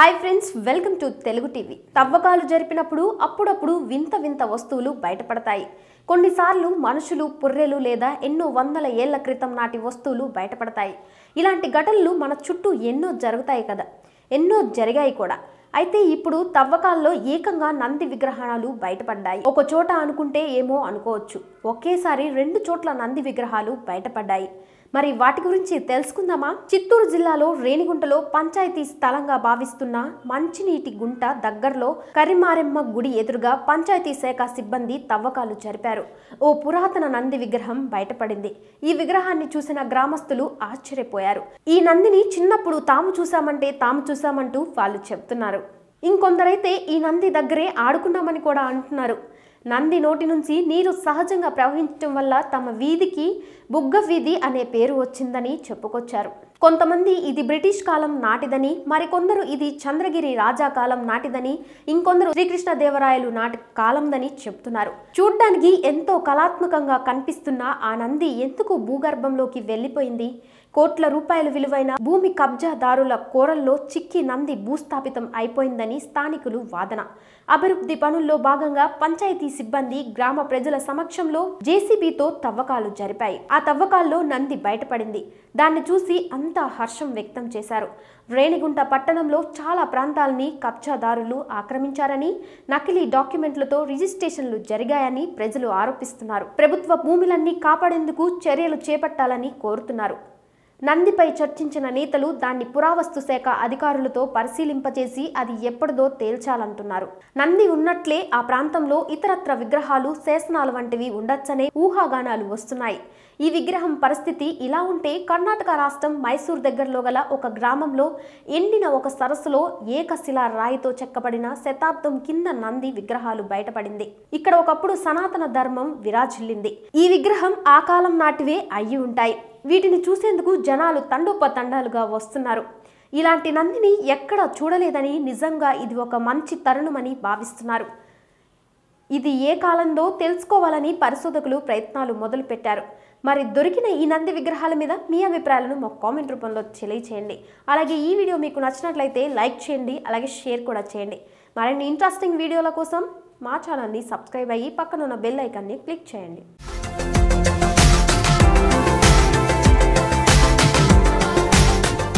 hi friends welcome to Telugu TV తవ్వకాలు జరిపినప్పుడు అప్పుడప్పుడు వింత వింత వస్తువులు బయటపడతాయి కొన్నిసార్లు మనుషులు పుర్రెలు లేదా ఎన్నో వందల ఏళ్ల క్రితం నాటి వస్తువులు బయటపడతాయి ఇలాంటి ఘటనలు మన చుట్టూ ఎన్నో జరుగుతాయి కదా ఎన్నో జరిగాయి కూడా అయితే ఇప్పుడు తవ్వకాల్లో ఏకంగా నంది విగ్రహాలు బయటపడ్డాయి ఒక చోట అనుకుంటే ఏమో అనుకోవచ్చు ఒకేసారి రెండు చోట్ల నంది విగ్రహాలు బయటపడ్డాయి మరి వాటి గురించి తెలుసుకుందామా చిత్తూరు జిల్లాలో రేణిగుంటలో పంచాయతీ స్థలంగా భావిస్తున్న మంచినీటి గుంట దగ్గరలో కరిమారెమ్మ గుడి ఎదురుగా పంచాయతీ శాఖ సిబ్బంది తవ్వకాలు జరిపారు ఓ పురాతన నంది విగ్రహం బయటపడింది ఈ విగ్రహాన్ని చూసిన గ్రామస్తులు ఆశ్చర్యపోయారు ఈ నందిని చిన్నప్పుడు తాము చూశామంటే తాము చూశామంటూ వాళ్ళు చెప్తున్నారు ఇంకొందరైతే ఈ నంది దగ్గరే ఆడుకున్నామని కూడా అంటున్నారు నంది నోటి నుంచి నీరు సహజంగా ప్రవహించడం వల్ల తమ వీధికి బుగ్గ వీధి అనే పేరు వచ్చిందని చెప్పుకొచ్చారు కొంతమంది ఇది బ్రిటిష్ కాలం నాటిదని మరికొందరు ఇది చంద్రగిరి రాజా కాలం నాటిదని ఇంకొందరు శ్రీకృష్ణదేవరాయలు నాటి కాలందని చెప్తున్నారు చూడ్డానికి ఎంతో కళాత్మకంగా కనిపిస్తున్న ఆ నంది ఎందుకు భూగర్భంలోకి వెళ్ళిపోయింది కోట్ల రూపాయలు విలువైన భూమి కబ్జాదారుల కోరల్లో చిక్కి నంది భూస్థాపితం అయిపోయిందని స్థానికులు వాదన అభివృద్ధి పనుల్లో భాగంగా పంచాయతీ సిబ్బంది గ్రామ ప్రజల సమక్షంలో జేసీబీతో తవ్వకాలు జరిపాయి ఆ తవ్వకాల్లో నంది బయటపడింది దాన్ని చూసి అంతా హర్షం వ్యక్తం చేశారు రేణిగుంట పట్టణంలో చాలా ప్రాంతాలని కబ్జాదారులు ఆక్రమించారని నకిలీ డాక్యుమెంట్లతో రిజిస్ట్రేషన్లు జరిగాయని ప్రజలు ఆరోపిస్తున్నారు ప్రభుత్వ భూములన్నీ కాపాడేందుకు చర్యలు చేపట్టాలని కోరుతున్నారు నందిపై చర్చించిన నేతలు దాన్ని పురావస్తు శాఖ అధికారులతో పరిశీలింపచేసి అది ఎప్పటిదో తేల్చాలంటున్నారు నంది ఉన్నట్లే ఆ ప్రాంతంలో ఇతరత్ర విగ్రహాలు శాసనాలు వంటివి ఉండొచ్చనే ఊహాగానాలు వస్తున్నాయి ఈ విగ్రహం పరిస్థితి ఇలా ఉంటే కర్ణాటక రాష్ట్రం మైసూర్ దగ్గరలో గల ఒక గ్రామంలో ఎండిన ఒక సరస్సులో ఏకశిలా రాయితో చెక్కబడిన శతాబ్దం కింద నంది విగ్రహాలు బయటపడింది ఇక్కడ ఒకప్పుడు సనాతన ధర్మం విరాజిల్లింది ఈ విగ్రహం ఆ కాలం నాటివే అయ్యి ఉంటాయి వీటిని చూసేందుకు జనాలు తండోపతండాలుగా వస్తున్నారు ఇలాంటి నందిని ఎక్కడ చూడలేదని నిజంగా ఇది ఒక మంచి తరుణమని భావిస్తున్నారు ఇది ఏ కాలంలో తెలుసుకోవాలని పరిశోధకులు ప్రయత్నాలు మొదలుపెట్టారు మరి దొరికిన ఈ నంది విగ్రహాల మీద మీ అభిప్రాయాలను మా కామెంట్ రూపంలో తెలియచేయండి అలాగే ఈ వీడియో మీకు నచ్చినట్లయితే లైక్ చేయండి అలాగే షేర్ కూడా చేయండి మరిన్ని ఇంట్రెస్టింగ్ వీడియోల కోసం మా ఛానల్ని సబ్స్క్రైబ్ అయ్యి పక్కనున్న బెల్ ఐకాన్ని క్లిక్ చేయండి